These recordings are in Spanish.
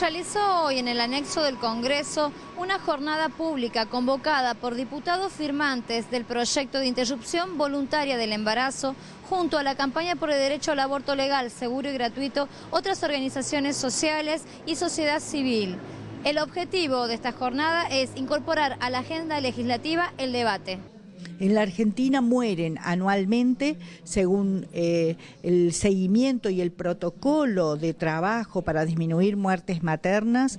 Realizó hoy en el anexo del Congreso una jornada pública convocada por diputados firmantes del proyecto de interrupción voluntaria del embarazo junto a la campaña por el derecho al aborto legal, seguro y gratuito, otras organizaciones sociales y sociedad civil. El objetivo de esta jornada es incorporar a la agenda legislativa el debate. En la Argentina mueren anualmente, según eh, el seguimiento y el protocolo de trabajo para disminuir muertes maternas,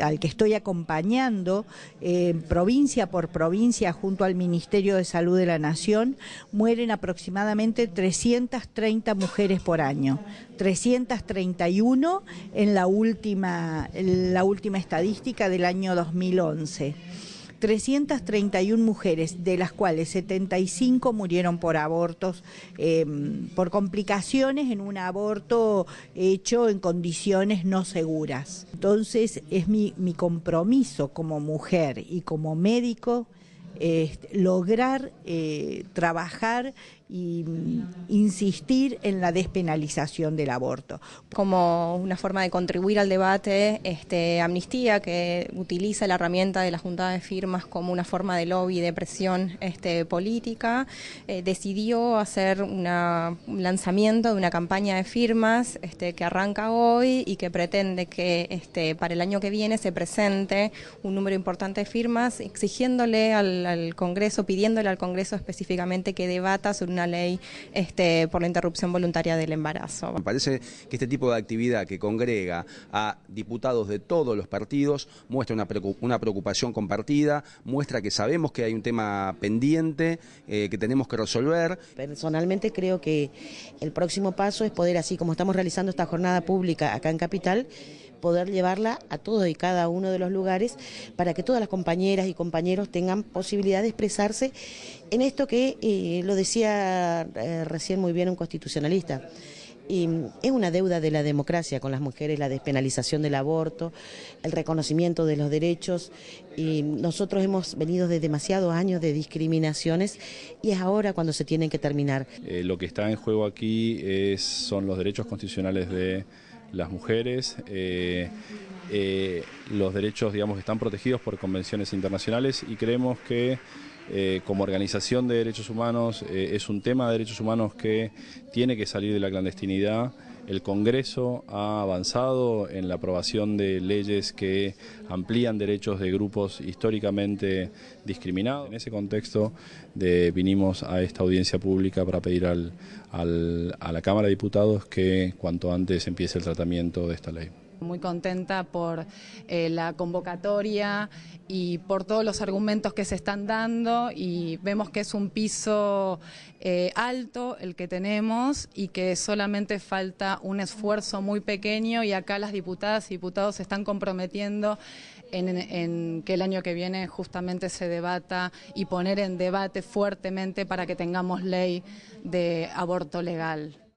al que estoy acompañando eh, provincia por provincia junto al Ministerio de Salud de la Nación, mueren aproximadamente 330 mujeres por año, 331 en la última, en la última estadística del año 2011. 331 mujeres, de las cuales 75 murieron por abortos, em, por complicaciones en un aborto hecho en condiciones no seguras. Entonces es mi, compromiso como mujer y como médico este, lograr eh, trabajar y insistir en la despenalización del aborto. Como una forma de contribuir al debate, este, Amnistía, que utiliza la herramienta de la Junta de Firmas como una forma de lobby de presión este, política, eh, decidió hacer un lanzamiento de una campaña de firmas este, que arranca hoy y que pretende que este, para el año que viene se presente un número importante de firmas exigiéndole al, Congreso, pidiéndole al Congreso específicamente que debata sobre ley este, por la interrupción voluntaria del embarazo. Me parece que este tipo de actividad que congrega a diputados de todos los partidos muestra una, preocupación compartida, muestra que sabemos que hay un tema pendiente eh, que tenemos que resolver. Personalmente creo que el próximo paso es poder, así como estamos realizando esta jornada pública acá en Capital, poder llevarla a todos y cada uno de los lugares para que todas las compañeras y compañeros tengan posibilidad de expresarse en esto que eh, lo decía eh, recién muy bien un constitucionalista. Y mm, es una deuda de la democracia con las mujeres, la despenalización del aborto, el reconocimiento de los derechos. Y mm, nosotros hemos venido de demasiados años de discriminaciones y es ahora cuando se tienen que terminar. Eh, lo que está en juego aquí son los derechos constitucionales de las mujeres. Eh, eh, los derechos, digamos, están protegidos por convenciones internacionales y creemos que eh, como organización de derechos humanos es un tema de derechos humanos que tiene que salir de la clandestinidad. El Congreso ha avanzado en la aprobación de leyes que amplían derechos de grupos históricamente discriminados. En ese contexto vinimos a esta audiencia pública para pedir a la Cámara de Diputados que cuanto antes empiece el tratamiento de esta ley. Muy contenta por eh, la convocatoria y por todos los argumentos que se están dando y vemos que es un piso eh, alto el que tenemos y que solamente falta un esfuerzo muy pequeño y acá las diputadas y diputados se están comprometiendo en que el año que viene justamente se debata y poner en debate fuertemente para que tengamos ley de aborto legal.